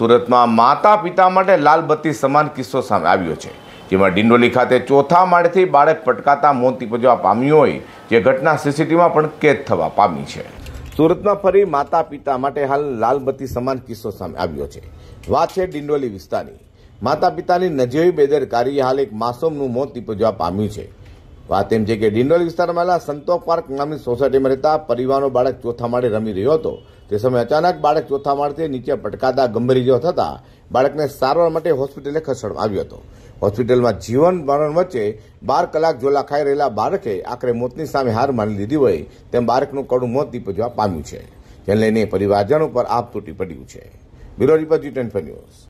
સુરતમાં માતા પિતા માટે લાલબત્તી સમાન કિસ્સો સામે આવ્યો છે જેમાં ડિંડોલી ખાતે ચોથા માળેથી બાળક પટકાતા મોત નિપજવા પામ્યું હોય જે ઘટના સીસીટીવીમાં પણ કેદ થવા પામી છે સુરતમાં ફરી માતા પિતા માટે હાલ લાલબત્તી સમાન કિસ્સો સામે આવ્યો છે વાત છે ડિંડોલી વિસ્તારની માતા પિતાની નજીવી બેદરકારી હાલ એક માસૂમનું મોત નિપજવા પામ્યું છે વાત એમ છે કે ડિંડોલી વિસ્તારમાં આવેલા સંતોષ પાર્ક નામની સોસાયટીમાં રહેતા પરિવારનો બાળક ચોથા માળે રમી રહ્યો હતો તે સમયે અચાનક બાળક ચોથા માળથી નીચે પટકાતા ગંભીર ઇજાઓ થતાં બાળકને સારવાર માટે હોસ્પિટલે ખસેડવામાં આવ્યો હતો હોસ્પિટલમાં જીવન મરણ વચ્ચે બાર કલાક જોલા ખાઈ રહેલા બાળકે આખરે મોતની સામે હાર માની લીધી હોય તેમ બાળકનું કડું મોત નીપજવા પામ્યું છે જેને લઈને પરિવારજનો પર આપ તૂટી પડ્યું છે bureau report G ten news